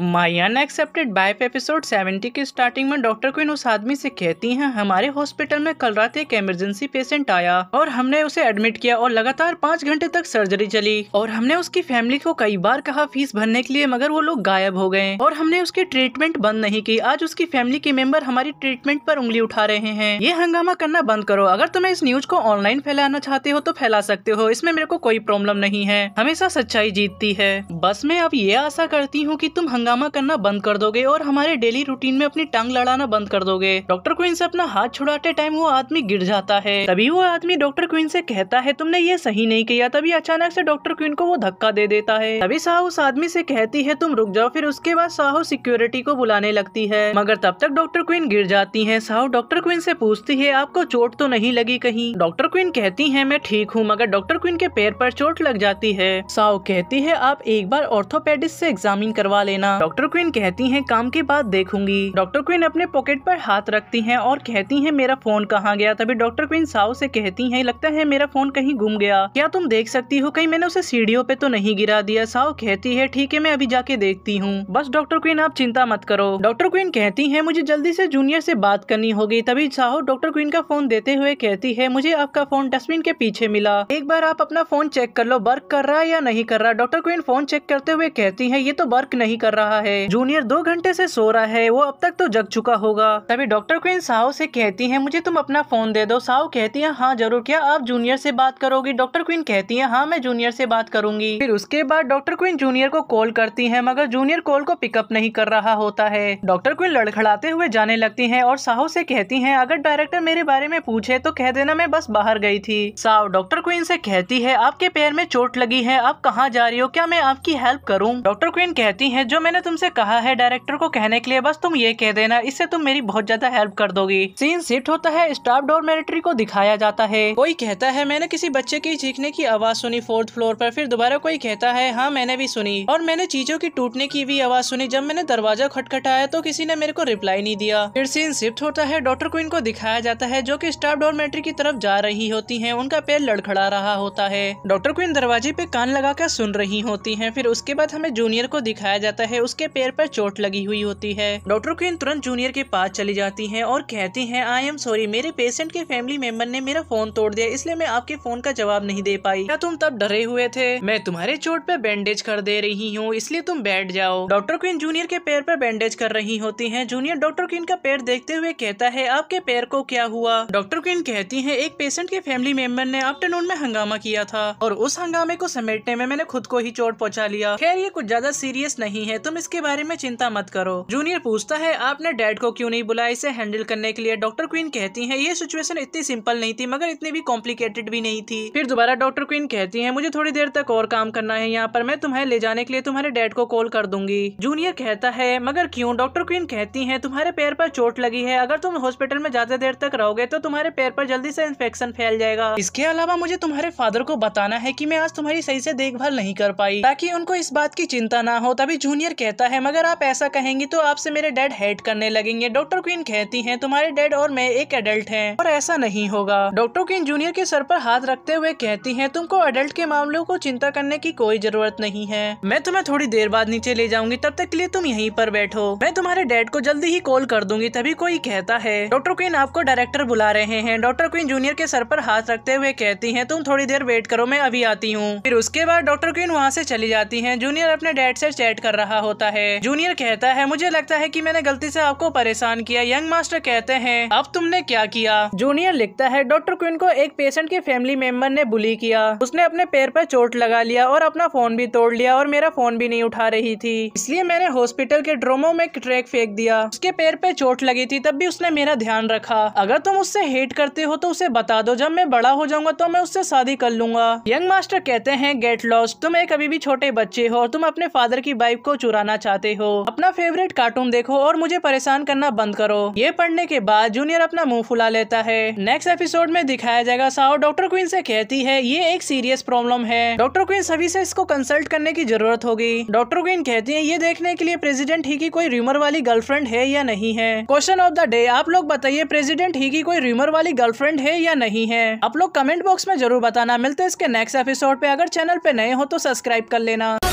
माई accepted wife episode 70 के starting में doctor Quinn उस आदमी से कहती हैं हमारे हॉस्पिटल में कल रात एक इमरजेंसी पेशेंट आया और हमने उसे एडमिट किया और लगातार पाँच घंटे तक सर्जरी चली और हमने उसकी फैमिली को कई बार कहा फीस भरने के लिए मगर वो लोग गायब हो गए और हमने उसकी ट्रीटमेंट बंद नहीं की आज उसकी फैमिली के मेंबर हमारी ट्रीटमेंट आरोप उंगली उठा रहे हैं ये हंगामा करना बंद करो अगर तुम्हें इस न्यूज को ऑनलाइन फैलाना चाहते हो तो फैला सकते हो इसमें मेरे को कोई प्रॉब्लम नहीं है हमेशा सच्चाई जीतती है बस मैं अब ये आशा करती हूँ की तुम हंगामा करना बंद कर दोगे और हमारे डेली रूटीन में अपनी टांग लड़ाना बंद कर दोगे डॉक्टर क्वीन से अपना हाथ छुड़ाते टाइम वो आदमी गिर जाता है तभी वो आदमी डॉक्टर क्वीन से कहता है तुमने ये सही नहीं किया तभी अचानक से डॉक्टर क्वीन को वो धक्का दे देता है तभी साहू उस आदमी से कहती है तुम रुक जाओ फिर उसके बाद साहू सिक्योरिटी को बुलाने लगती है मगर तब तक डॉक्टर क्वीन गिर जाती है साहू डॉक्टर क्वीन से पूछती है आपको चोट तो नहीं लगी कहीं डॉक्टर क्वीन कहती है मैं ठीक हूँ मगर डॉक्टर क्वीन के पैर पर चोट लग जाती है साहू कहती है आप एक बार ऑर्थोपेडिस्ट से एग्जामिन करवा लेना करना डॉक्टर क्वीन कहती है काम के बाद देखूंगी डॉक्टर क्वीन अपने पॉकेट पर हाथ रखती है और कहती है मेरा फोन कहाँ गया तभी डॉक्टर क्वीन साहु से कहती है लगता है मेरा फोन कहीं घूम गया क्या तुम देख सकती हो कहीं मैंने उसे सीढ़ियों पे तो नहीं गिरा दिया साहु कहती है ठीक है मैं अभी जाके देखती हूँ बस डॉक्टर क्वीन आप चिंता मत करो डॉक्टर क्वीन कहती है मुझे जल्दी से जूनियर से बात करनी होगी तभी साहु डॉक्टर क्वीन का फोन देते हुए कहती है मुझे आपका फोन डस्टबिन के पीछे मिला एक बार आप अपना फोन चेक कर लो वर्क कर रहा है या नहीं कर रहा डॉक्टर क्वीन फोन चेक करते हुए कहती है ये तो वर्क नहीं कर रहा रहा है जूनियर दो घंटे से सो रहा है वो अब तक तो जग चुका होगा तभी डॉक्टर क्वीन साहु से कहती है मुझे तुम अपना फोन दे दो साहु कहती है हाँ जरूर क्या आप जूनियर से बात करोगी डॉक्टर क्वीन कहती है हाँ मैं जूनियर से बात करूंगी फिर उसके बाद डॉक्टर क्वीन जूनियर को कॉल करती है मगर जूनियर कॉल को पिकअप नहीं कर रहा होता है डॉक्टर क्वीन लड़खड़ाते हुए जाने लगती है और साहू से कहती है अगर डायरेक्टर मेरे बारे में पूछे तो कह देना मैं बस बाहर गई थी साहु डॉक्टर क्वीन से कहती है आपके पैर में चोट लगी है आप कहाँ जा रही हो क्या मैं आपकी हेल्प करूँ डॉक्टर क्वीन कहती है जो मैंने मैंने तुमसे कहा है डायरेक्टर को कहने के लिए बस तुम ये कह देना इससे तुम मेरी बहुत ज्यादा हेल्प कर दोगी सीन शिफ्ट होता है स्टाफ डोर मिलिट्री को दिखाया जाता है कोई कहता है मैंने किसी बच्चे की चीखने की आवाज सुनी फोर्थ फ्लोर पर फिर दोबारा कोई कहता है हाँ मैंने भी सुनी और मैंने चीजों की टूटने की भी आवाज सुनी जब मैंने दरवाजा खटखटाया तो किसी ने मेरे को रिप्लाई नहीं दिया फिर सीन शिफ्ट होता है डॉक्टर क्वीन को दिखाया जाता है जो की स्टाफ डोरमेट्री की तरफ जा रही होती है उनका पैर लड़खड़ा रहा होता है डॉक्टर क्वीन दरवाजे पे कान लगाकर सुन रही होती है फिर उसके बाद हमें जूनियर को दिखाया जाता है उसके पैर पर चोट लगी हुई होती है डॉक्टर क्वीन तुरंत जूनियर के पास चली जाती है और कहती है आई एम सॉरी मेरे पेशेंट के फैमिली मेंबर ने मेरा फोन तोड़ दिया इसलिए मैं आपके फोन का जवाब नहीं दे पाई क्या तुम तब डरे हुए थे मैं तुम्हारे चोट पर बैंडेज कर दे रही हूँ इसलिए तुम बैठ जाओ डॉक्टर क्वीन जूनियर के पैर पर बैंडेज कर रही होती है जूनियर डॉक्टर क्वीन का पैर देखते हुए कहता है आपके पैर को क्या हुआ डॉक्टर क्वीन कहती है एक पेशेंट के फैमिली मेंबर ने आफ्टरनून में हंगामा किया था और उस हंगामे को समेटने में मैंने खुद को ही चोट पहुँचा लिया खैर ये कुछ ज्यादा सीरियस नहीं है तुम तुम इसके बारे में चिंता मत करो जूनियर पूछता है आपने डैड को क्यों नहीं बुलाया इसे हैंडल करने के लिए डॉक्टर क्वीन कहती है ये सिचुएशन इतनी सिंपल नहीं थी मगर इतनी भी कॉम्प्लिकेटेड भी नहीं थी फिर दोबारा डॉक्टर क्वीन कहती है मुझे थोड़ी देर तक और काम करना है यहाँ पर मैं तुम्हें ले जाने के लिए तुम्हारे डैड को कॉल कर दूंगी जूनियर कहता है मगर क्यूँ डॉक्टर क्वीन कहती है तुम्हारे पैर पर चोट लगी है अगर तुम हॉस्पिटल में ज्यादा देर तक रहोगे तो तुम्हारे पैर पर जल्दी से इन्फेक्शन फैल जाएगा इसके अलावा मुझे तुम्हारे फादर को बताना है की मैं आज तुम्हारी सही से देखभाल नहीं कर पाई ताकि उनको इस बात की चिंता ना हो तभी जूनियर कहता है मगर आप ऐसा कहेंगी तो आपसे मेरे डैड हेट करने लगेंगे डॉक्टर क्वीन कहती है तुम्हारे डैड और मैं एक एडल्ट हैं और ऐसा नहीं होगा डॉक्टर क्वीन जूनियर के सर पर हाथ रखते हुए कहती है तुमको एडल्ट के मामलों को चिंता करने की कोई जरूरत नहीं है मैं तुम्हें थोड़ी देर बाद नीचे ले जाऊंगी तब तक के लिए तुम यहीं पर बैठो मैं तुम्हारे डैड को जल्दी ही कॉल कर दूंगी तभी कोई कहता है डॉक्टर क्वीन आपको डायरेक्टर बुला रहे हैं डॉक्टर क्वीन जूनियर के सर पर हाथ रखते हुए कहती हैं तुम थोड़ी देर वेट करो मैं अभी आती हूँ फिर उसके बाद डॉक्टर क्वीन वहाँ से चली जाती हैं जूनियर अपने डैड से चैट कर रहा होता है जूनियर कहता है मुझे लगता है कि मैंने गलती से आपको परेशान किया यंग मास्टर कहते हैं अब तुमने क्या किया जूनियर लिखता है डॉक्टर क्विन को एक पेशेंट के फैमिली मेंबर ने बुली किया उसने अपने पैर पर चोट लगा लिया और अपना फोन भी तोड़ लिया और मेरा फोन भी नहीं उठा रही थी इसलिए मैंने हॉस्पिटल के ड्रोमो में ट्रैक फेंक दिया उसके पैर पे चोट लगी थी तब भी उसने मेरा ध्यान रखा अगर तुम उससे हेट करते हो तो उसे बता दो जब मैं बड़ा हो जाऊंगा तो मैं उससे शादी कर लूंगा यंग मास्टर कहते हैं गेट लॉस तुम एक अभी भी छोटे बच्चे हो तुम अपने फादर की बाइक को चुरा चुराना चाहते हो अपना फेवरेट कार्टून देखो और मुझे परेशान करना बंद करो ये पढ़ने के बाद जूनियर अपना मुंह फुला लेता है नेक्स्ट एपिसोड में दिखाया जाएगा साओ डॉक्टर क्वीन से कहती है ये एक सीरियस प्रॉब्लम है डॉक्टर क्वीन सभी से इसको कंसल्ट करने की जरूरत होगी डॉक्टर क्वीन कहती है ये देखने के लिए प्रेसिडेंट ही की कोई रूमर वाली गर्लफ्रेंड है या नहीं है क्वेश्चन ऑफ द डे आप लोग बताइए प्रेसिडेंट ही की कोई रूमर वाली गर्लफ्रेंड है या नहीं है आप लोग कमेंट बॉक्स में जरूर बताना मिलते इसके नेक्स्ट एपिसोड पे अगर चैनल पे नए हो तो सब्सक्राइब कर लेना